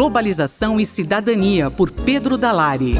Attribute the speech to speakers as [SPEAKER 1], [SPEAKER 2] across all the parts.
[SPEAKER 1] Globalização e Cidadania, por Pedro Dalari.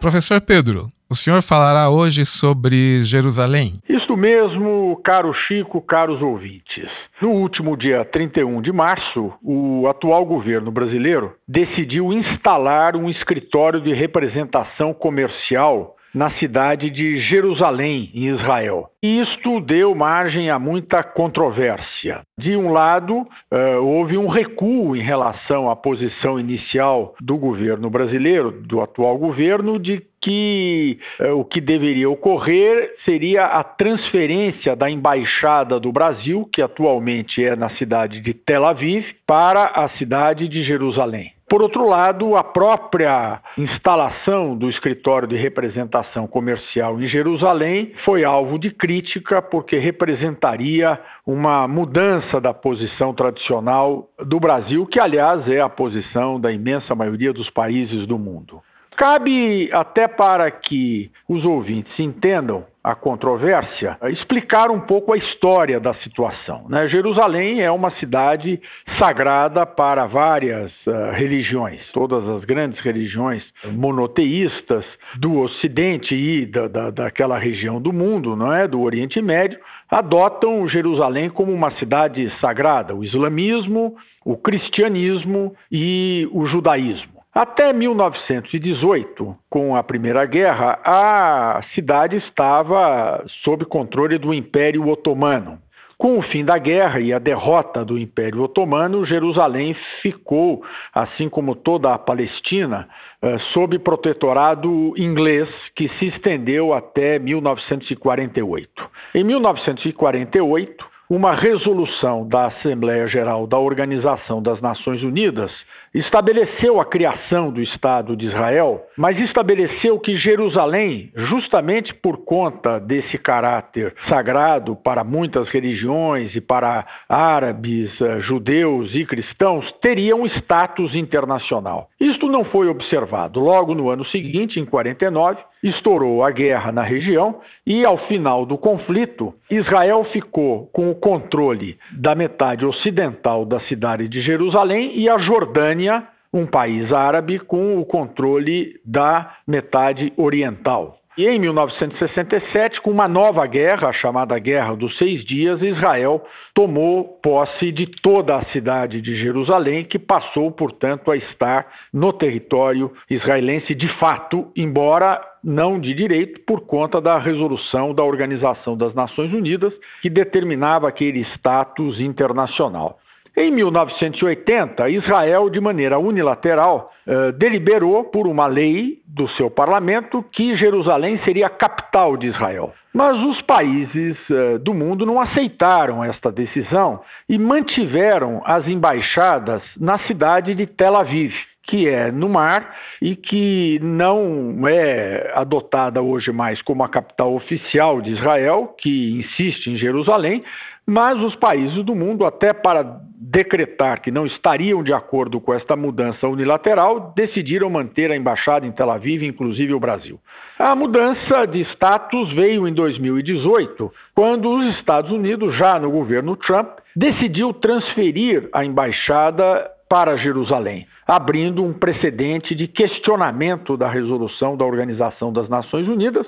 [SPEAKER 1] Professor Pedro, o senhor falará hoje sobre Jerusalém. Isso mesmo, caro Chico, caros ouvintes. No último dia 31 de março, o atual governo brasileiro decidiu instalar um escritório de representação comercial na cidade de Jerusalém, em Israel. E isto deu margem a muita controvérsia. De um lado, eh, houve um recuo em relação à posição inicial do governo brasileiro, do atual governo, de que eh, o que deveria ocorrer seria a transferência da embaixada do Brasil, que atualmente é na cidade de Tel Aviv, para a cidade de Jerusalém. Por outro lado, a própria instalação do escritório de representação comercial em Jerusalém foi alvo de crítica porque representaria uma mudança da posição tradicional do Brasil, que, aliás, é a posição da imensa maioria dos países do mundo. Cabe até para que os ouvintes entendam a controvérsia, explicar um pouco a história da situação. Né? Jerusalém é uma cidade sagrada para várias uh, religiões, todas as grandes religiões monoteístas do Ocidente e da, da, daquela região do mundo, não é, do Oriente Médio, adotam Jerusalém como uma cidade sagrada. O islamismo, o cristianismo e o judaísmo. Até 1918, com a Primeira Guerra, a cidade estava sob controle do Império Otomano. Com o fim da guerra e a derrota do Império Otomano, Jerusalém ficou, assim como toda a Palestina, eh, sob protetorado inglês, que se estendeu até 1948. Em 1948, uma resolução da Assembleia Geral da Organização das Nações Unidas estabeleceu a criação do Estado de Israel, mas estabeleceu que Jerusalém, justamente por conta desse caráter sagrado para muitas religiões e para árabes, eh, judeus e cristãos, teria um status internacional. Isto não foi observado. Logo no ano seguinte, em 49, estourou a guerra na região e, ao final do conflito, Israel ficou com o controle da metade ocidental da cidade de Jerusalém e a Jordânia Jordânia, um país árabe com o controle da metade oriental. E em 1967, com uma nova guerra, a chamada Guerra dos Seis Dias, Israel tomou posse de toda a cidade de Jerusalém, que passou, portanto, a estar no território israelense de fato, embora não de direito, por conta da resolução da Organização das Nações Unidas, que determinava aquele status internacional. Em 1980, Israel, de maneira unilateral, eh, deliberou por uma lei do seu parlamento que Jerusalém seria a capital de Israel. Mas os países eh, do mundo não aceitaram esta decisão e mantiveram as embaixadas na cidade de Tel Aviv que é no mar e que não é adotada hoje mais como a capital oficial de Israel, que insiste em Jerusalém, mas os países do mundo, até para decretar que não estariam de acordo com esta mudança unilateral, decidiram manter a embaixada em Tel Aviv, inclusive o Brasil. A mudança de status veio em 2018, quando os Estados Unidos, já no governo Trump, decidiu transferir a embaixada para Jerusalém abrindo um precedente de questionamento da resolução da Organização das Nações Unidas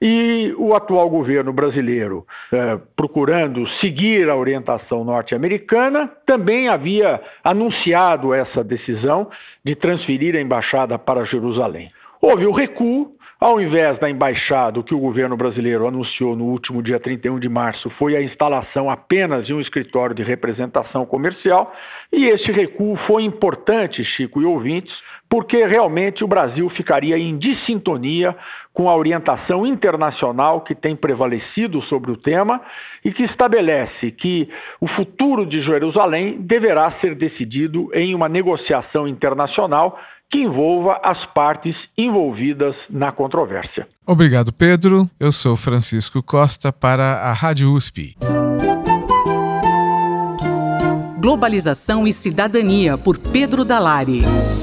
[SPEAKER 1] e o atual governo brasileiro, eh, procurando seguir a orientação norte-americana, também havia anunciado essa decisão de transferir a embaixada para Jerusalém. Houve o recuo, ao invés da embaixada, o que o governo brasileiro anunciou no último dia 31 de março foi a instalação apenas de um escritório de representação comercial, e este recuo foi importante, Chico e ouvintes, porque realmente o Brasil ficaria em dissintonia com a orientação internacional que tem prevalecido sobre o tema e que estabelece que o futuro de Jerusalém deverá ser decidido em uma negociação internacional que envolva as partes envolvidas na controvérsia. Obrigado, Pedro. Eu sou Francisco Costa para a Rádio USP. Globalização e Cidadania, por Pedro Dalari.